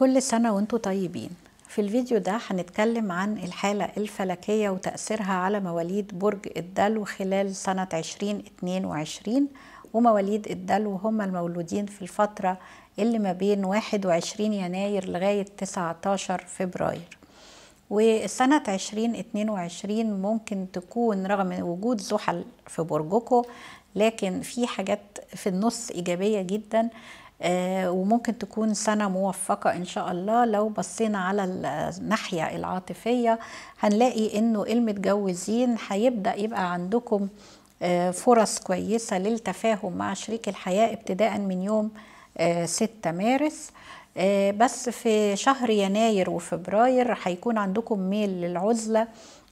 كل سنة وانتم طيبين في الفيديو ده هنتكلم عن الحالة الفلكية وتأثيرها على مواليد برج الدلو خلال سنة 2022 ومواليد الدلو هم المولودين في الفترة اللي ما بين 21 يناير لغاية 19 فبراير وسنة 2022 ممكن تكون رغم وجود زحل في برجكم لكن في حاجات في النص إيجابية جدا آه، وممكن تكون سنة موفقة إن شاء الله لو بصينا على الناحية العاطفية هنلاقي إنه المتجوزين هيبدأ يبقى عندكم آه، فرص كويسة للتفاهم مع شريك الحياة ابتداء من يوم 6 آه، مارس بس في شهر يناير وفبراير هيكون عندكم ميل للعزلة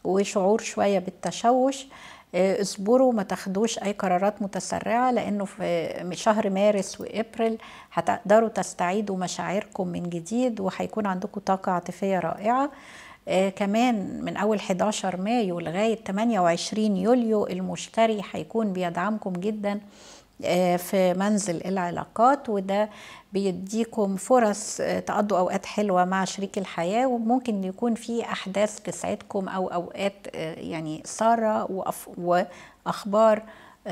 وشعور شوية بالتشوش آه، اصبروا ما تاخدوش اي قرارات متسرعه لانه في شهر مارس وابريل هتقدروا تستعيدوا مشاعركم من جديد وهيكون عندكم طاقه عاطفيه رائعه آه كمان من اول 11 مايو لغايه 28 يوليو المشتري هيكون بيدعمكم جدا آه، في منزل العلاقات وده بيديكم فرص آه، تقضوا اوقات حلوه مع شريك الحياه وممكن يكون في احداث تسعدكم او اوقات آه، يعني ساره واخبار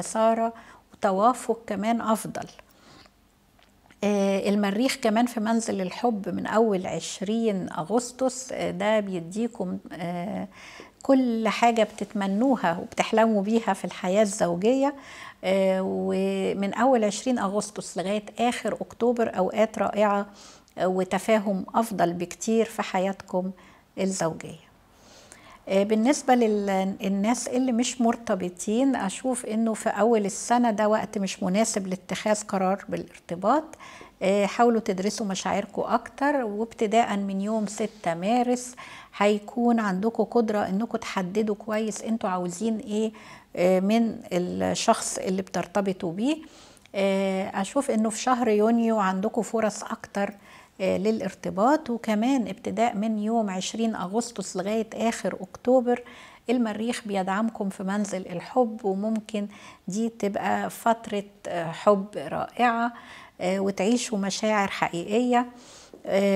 ساره وتوافق كمان افضل المريخ كمان في منزل الحب من أول 20 أغسطس ده بيديكم كل حاجة بتتمنوها وبتحلموا بيها في الحياة الزوجية آه، ومن أول 20 أغسطس لغاية آخر أكتوبر أوقات رائعة آه، وتفاهم أفضل بكتير في حياتكم الزوجية آه، بالنسبه للناس اللي مش مرتبطين اشوف انه في اول السنه ده وقت مش مناسب لاتخاذ قرار بالارتباط آه، حاولوا تدرسوا مشاعركم اكتر وابتداء من يوم 6 مارس هيكون عندكم قدره انكم تحددوا كويس انتوا عاوزين ايه آه، من الشخص اللي بترتبطوا بيه اشوف انه في شهر يونيو عندكم فرص اكتر آه، للارتباط وكمان ابتداء من يوم 20 أغسطس لغاية آخر أكتوبر المريخ بيدعمكم في منزل الحب وممكن دي تبقى فترة آه، حب رائعة آه، وتعيشوا مشاعر حقيقية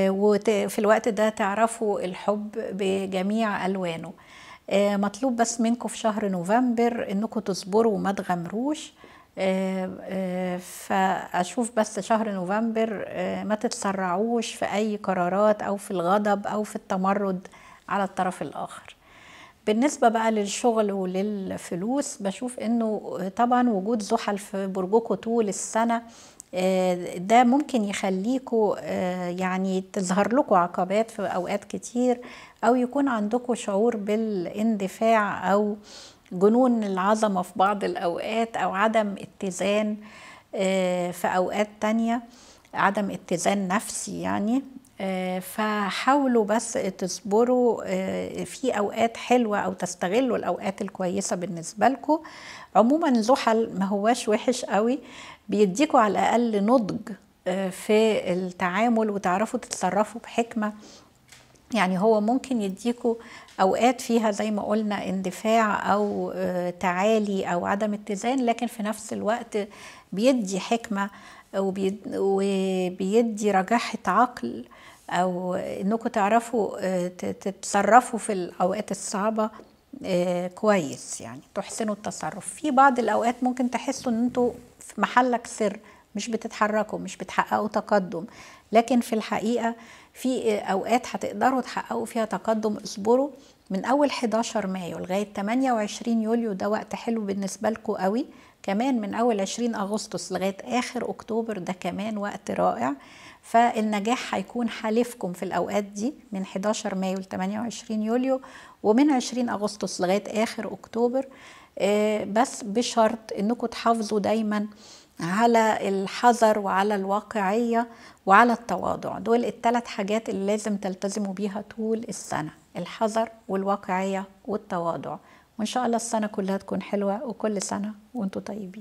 وفي الوقت ده تعرفوا الحب بجميع ألوانه مطلوب بس منكم في شهر نوفمبر انكم تصبروا وما تغمروش آه، آه، فاشوف بس شهر نوفمبر آه، ما تتسرعوش في اي قرارات او في الغضب او في التمرد على الطرف الاخر بالنسبه بقى للشغل وللفلوس بشوف انه طبعا وجود زحل في برجكم طول السنه ده ممكن يخليكوا يعني تظهر لكم عقبات في اوقات كتير او يكون عندكم شعور بالاندفاع او جنون العظمة في بعض الأوقات أو عدم اتزان آه، في أوقات تانية عدم اتزان نفسي يعني آه، فحاولوا بس تصبروا آه، في اوقات حلوه او تستغلوا الاوقات الكويسه بالنسبه لكم عموما زحل ما هواش وحش قوي بيديكوا على الاقل نضج في التعامل وتعرفوا تتصرفوا بحكمه يعني هو ممكن يديكوا اوقات فيها زي ما قلنا اندفاع او آه، تعالي او عدم اتزان لكن في نفس الوقت بيدي حكمه وبيدي رجاحه عقل او انكم تعرفوا آه، تتصرفوا في الاوقات الصعبه آه، كويس يعني تحسنوا التصرف في بعض الاوقات ممكن تحسوا ان انتوا في محلك سر مش بتتحركوا مش بتحققوا تقدم لكن في الحقيقه في اوقات هتقدروا تحققوا فيها تقدم اصبروا من اول 11 مايو لغايه 28 يوليو ده وقت حلو بالنسبه لكم قوي كمان من اول 20 اغسطس لغايه اخر اكتوبر ده كمان وقت رائع فالنجاح هيكون حليفكم في الاوقات دي من 11 مايو ل 28 يوليو ومن 20 اغسطس لغايه اخر اكتوبر آه، بس بشرط انكم تحافظوا دايما على الحذر وعلى الواقعية وعلى التواضع دول الثلاث حاجات اللي لازم تلتزموا بيها طول السنة الحذر والواقعية والتواضع وإن شاء الله السنة كلها تكون حلوة وكل سنة وانتوا طيبين